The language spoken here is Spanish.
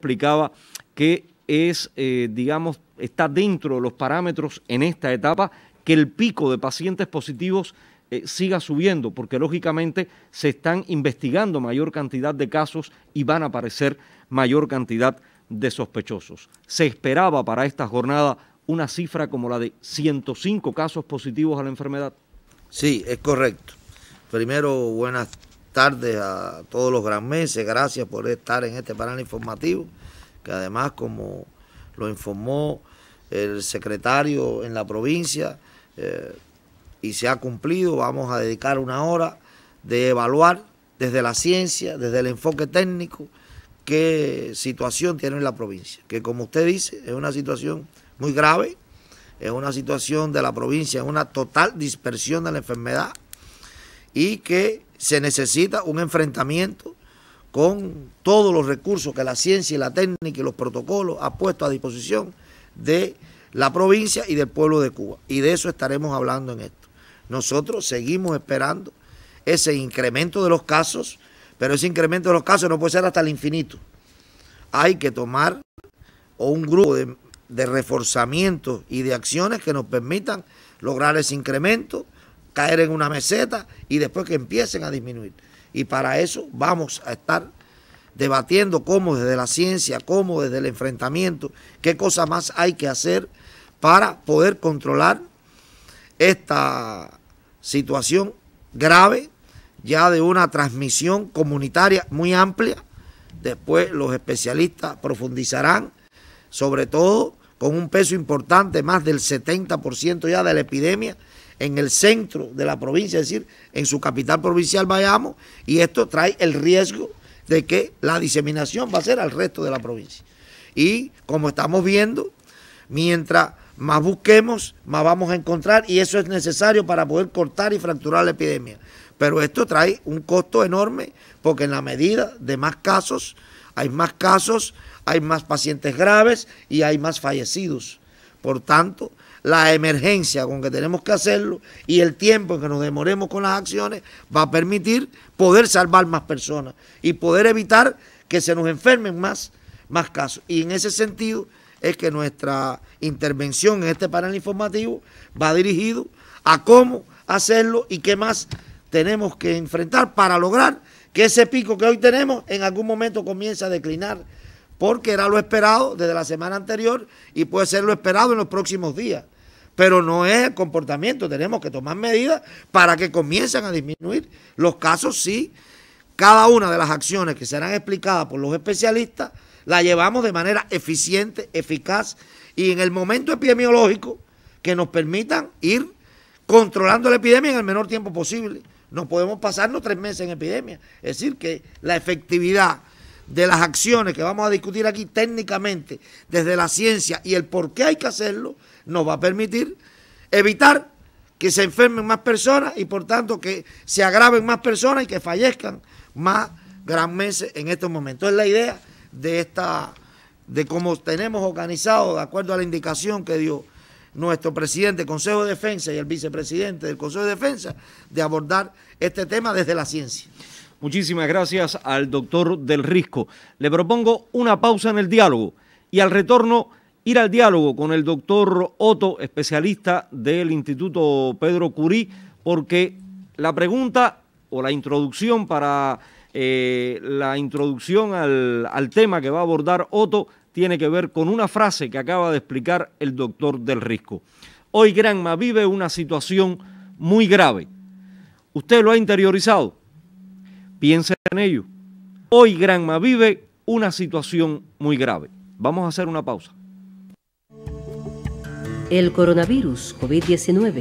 explicaba que es, eh, digamos, está dentro de los parámetros en esta etapa que el pico de pacientes positivos eh, siga subiendo, porque lógicamente se están investigando mayor cantidad de casos y van a aparecer mayor cantidad de sospechosos. Se esperaba para esta jornada una cifra como la de 105 casos positivos a la enfermedad. Sí, es correcto. Primero, buenas tardes a todos los gran meses. Gracias por estar en este panel informativo, que además, como lo informó el secretario en la provincia, eh, y se ha cumplido, vamos a dedicar una hora de evaluar desde la ciencia, desde el enfoque técnico, qué situación tiene la provincia, que como usted dice, es una situación muy grave, es una situación de la provincia, es una total dispersión de la enfermedad, y que se necesita un enfrentamiento con todos los recursos que la ciencia y la técnica y los protocolos ha puesto a disposición de la provincia y del pueblo de Cuba. Y de eso estaremos hablando en esto. Nosotros seguimos esperando ese incremento de los casos, pero ese incremento de los casos no puede ser hasta el infinito. Hay que tomar un grupo de, de reforzamientos y de acciones que nos permitan lograr ese incremento caer en una meseta y después que empiecen a disminuir. Y para eso vamos a estar debatiendo cómo desde la ciencia, cómo desde el enfrentamiento, qué cosa más hay que hacer para poder controlar esta situación grave, ya de una transmisión comunitaria muy amplia. Después los especialistas profundizarán, sobre todo con un peso importante, más del 70% ya de la epidemia en el centro de la provincia, es decir, en su capital provincial vayamos, y esto trae el riesgo de que la diseminación va a ser al resto de la provincia. Y como estamos viendo, mientras más busquemos, más vamos a encontrar y eso es necesario para poder cortar y fracturar la epidemia. Pero esto trae un costo enorme porque en la medida de más casos, hay más casos, hay más pacientes graves y hay más fallecidos. Por tanto, la emergencia con que tenemos que hacerlo y el tiempo en que nos demoremos con las acciones va a permitir poder salvar más personas y poder evitar que se nos enfermen más, más casos. Y en ese sentido es que nuestra intervención en este panel informativo va dirigido a cómo hacerlo y qué más tenemos que enfrentar para lograr que ese pico que hoy tenemos en algún momento comience a declinar porque era lo esperado desde la semana anterior y puede ser lo esperado en los próximos días. Pero no es el comportamiento, tenemos que tomar medidas para que comiencen a disminuir los casos, si Cada una de las acciones que serán explicadas por los especialistas la llevamos de manera eficiente, eficaz y en el momento epidemiológico que nos permitan ir controlando la epidemia en el menor tiempo posible. No podemos pasarnos tres meses en epidemia. Es decir, que la efectividad de las acciones que vamos a discutir aquí técnicamente, desde la ciencia y el por qué hay que hacerlo, nos va a permitir evitar que se enfermen más personas y por tanto que se agraven más personas y que fallezcan más gran meses en estos momentos. Es la idea de esta, de cómo tenemos organizado, de acuerdo a la indicación que dio nuestro presidente del Consejo de Defensa y el vicepresidente del Consejo de Defensa, de abordar este tema desde la ciencia. Muchísimas gracias al doctor del Risco. Le propongo una pausa en el diálogo y al retorno ir al diálogo con el doctor Otto, especialista del Instituto Pedro Curí, porque la pregunta o la introducción para eh, la introducción al, al tema que va a abordar Otto tiene que ver con una frase que acaba de explicar el doctor del Risco. Hoy Granma vive una situación muy grave. Usted lo ha interiorizado Piensa en ello. Hoy Granma vive una situación muy grave. Vamos a hacer una pausa. El coronavirus COVID-19